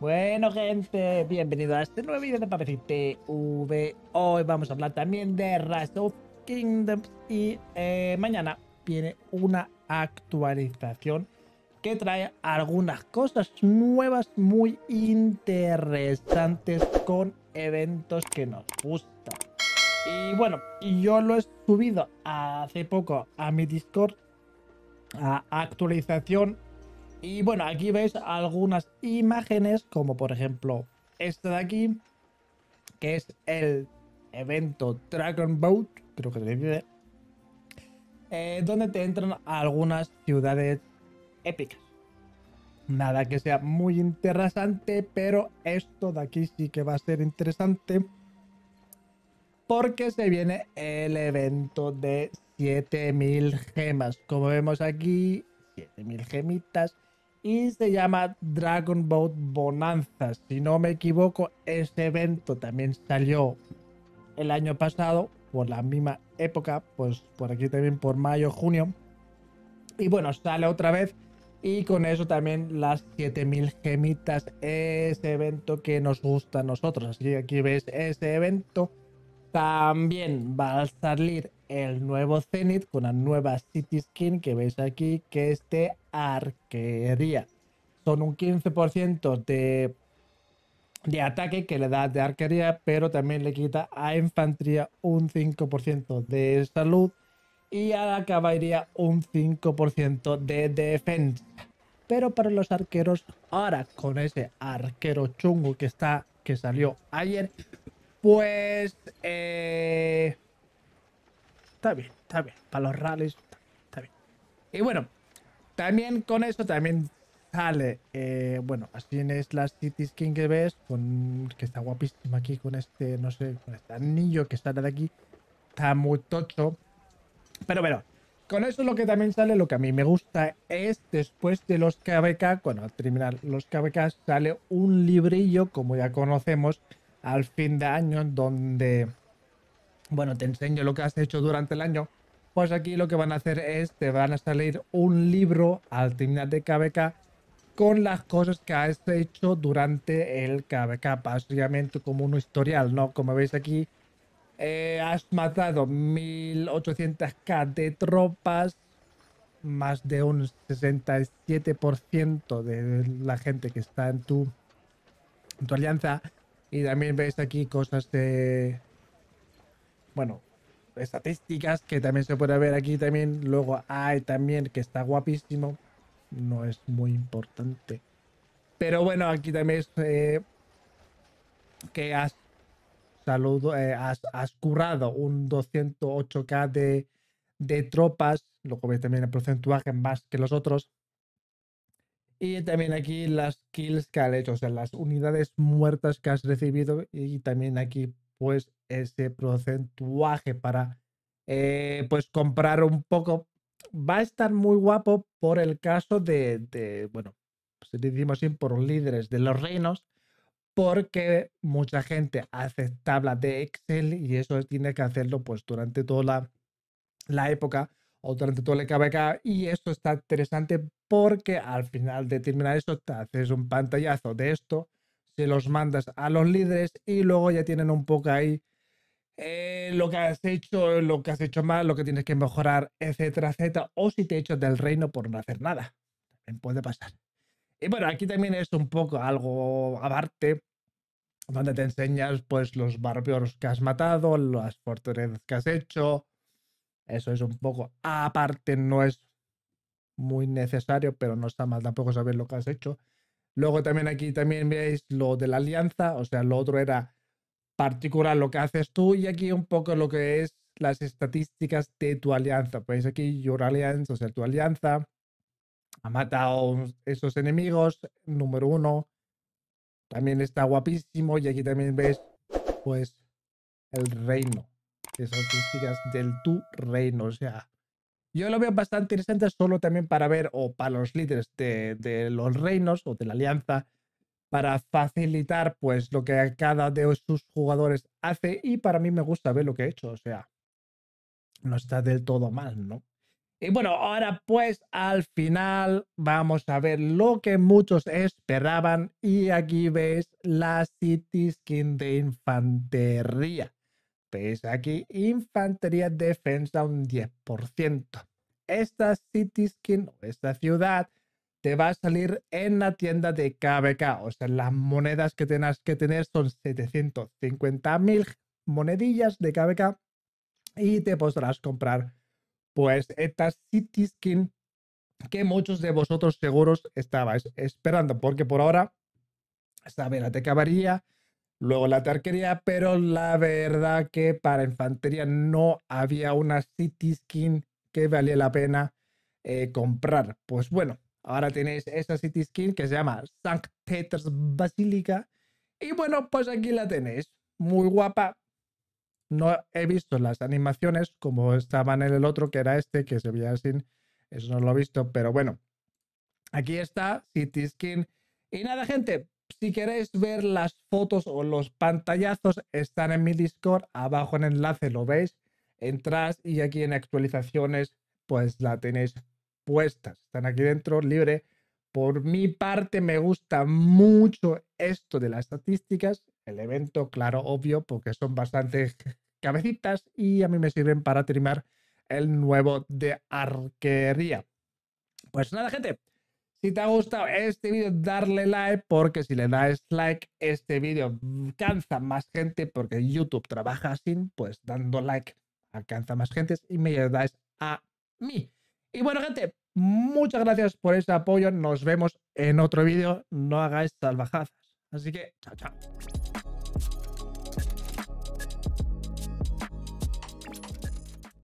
Bueno, gente, bienvenido a este nuevo vídeo de Papecito TV. Hoy vamos a hablar también de Rise of Kingdoms y eh, mañana viene una actualización que trae algunas cosas nuevas muy interesantes con eventos que nos gustan. Y bueno, yo lo he subido hace poco a mi Discord a actualización y bueno, aquí veis algunas imágenes, como por ejemplo esta de aquí, que es el evento Dragon Boat, creo que se dice, eh, donde te entran algunas ciudades épicas. Nada que sea muy interesante, pero esto de aquí sí que va a ser interesante. Porque se viene el evento de 7000 gemas. Como vemos aquí, 7000 gemitas y se llama Dragon Boat Bonanza. Si no me equivoco, ese evento también salió el año pasado, por la misma época, pues por aquí también por mayo, junio. Y bueno, sale otra vez. Y con eso también las 7000 gemitas, ese evento que nos gusta a nosotros. Así aquí ves ese evento también va a salir el nuevo Zenith con una nueva City Skin que veis aquí, que es de arquería. Son un 15% de, de ataque que le da de arquería, pero también le quita a infantería un 5% de salud y a la caballería un 5% de defensa. Pero para los arqueros, ahora con ese arquero chungo que está que salió ayer, pues. Eh, está bien, está bien. Para los rallies, está bien. Y bueno, también con eso también sale. Eh, bueno, así en las City Skin que ves, con, que está guapísima aquí con este, no sé, con este anillo que sale de aquí. Está muy tocho. Pero bueno, con eso lo que también sale, lo que a mí me gusta es después de los KBK, bueno, al terminar los KBK sale un librillo, como ya conocemos, al fin de año donde, bueno, te enseño lo que has hecho durante el año. Pues aquí lo que van a hacer es, te van a salir un libro al terminar de KBK con las cosas que has hecho durante el KBK. Básicamente como un historial, ¿no? Como veis aquí, eh, has matado 1800k de tropas, más de un 67% de la gente que está en tu, en tu alianza. Y también veis aquí cosas de... Bueno, estadísticas que también se puede ver aquí también. Luego hay también que está guapísimo. No es muy importante. Pero bueno, aquí también es eh, que has, saludo, eh, has, has, currado un 208k de, de tropas. Luego veis también el porcentaje más que los otros. Y también aquí las kills que has hecho, o sea, las unidades muertas que has recibido y también aquí pues ese porcentaje para eh, pues comprar un poco. Va a estar muy guapo por el caso de, de bueno, si pues, decimos así, por líderes de los reinos, porque mucha gente hace tablas de Excel y eso tiene que hacerlo pues durante toda la, época o durante todo el KBK y esto está interesante porque al final de terminar esto te haces un pantallazo de esto, se los mandas a los líderes y luego ya tienen un poco ahí eh, lo que has hecho, lo que has hecho mal, lo que tienes que mejorar, etcétera, etcétera, o si te hecho del reino por no hacer nada. También puede pasar. Y bueno, aquí también es un poco algo aparte, donde te enseñas pues los barrios que has matado, las fortalezas que has hecho. Eso es un poco aparte, no es muy necesario, pero no está mal tampoco saber lo que has hecho. Luego también aquí también veis lo de la alianza, o sea, lo otro era particular lo que haces tú y aquí un poco lo que es las estadísticas de tu alianza. Pues aquí Your Alliance, o sea, tu alianza ha matado esos enemigos, número uno. También está guapísimo y aquí también ves pues el reino, las estadísticas del tu reino, o sea, yo lo veo bastante interesante solo también para ver, o para los líderes de, los reinos o de la alianza, para facilitar pues lo que cada de sus jugadores hace y para mí me gusta ver lo que ha hecho, o sea, no está del todo mal, ¿no? Y bueno, ahora pues al final vamos a ver lo que muchos esperaban y aquí ves la City Skin de Infantería. Veis aquí Infantería Defensa un 10% esta City Skin o esta ciudad te va a salir en la tienda de KBK. O sea, las monedas que tengas que tener son 750.000 monedillas de KBK y te podrás comprar pues esta City Skin que muchos de vosotros seguros estabais esperando, porque por ahora, esta la te acabaría, luego la arquería, pero la verdad que para infantería no había una City Skin que valía la pena eh, comprar. Pues bueno, ahora tenéis esa City Skin que se llama St. Peters Basílica. Y bueno, pues aquí la tenéis. Muy guapa. No he visto las animaciones como estaban en el otro, que era este, que se veía sin. Eso no lo he visto, pero bueno. Aquí está City Skin. Y nada, gente, si queréis ver las fotos o los pantallazos, están en mi Discord. Abajo en enlace lo veis entras y aquí en actualizaciones pues la tenéis puestas. Están aquí dentro, libre. Por mi parte me gusta mucho esto de las estadísticas, el evento, claro, obvio, porque son bastante cabecitas y a mí me sirven para trimar el nuevo de arquería. Pues nada, gente. Si te ha gustado este vídeo, darle like, porque si le das like, este vídeo cansa más gente, porque YouTube trabaja así, pues dando like alcanza más gente y me ayudáis a mí. Y bueno, gente, muchas gracias por ese apoyo. Nos vemos en otro vídeo. No hagáis salvajazas. Así que, chao, chao.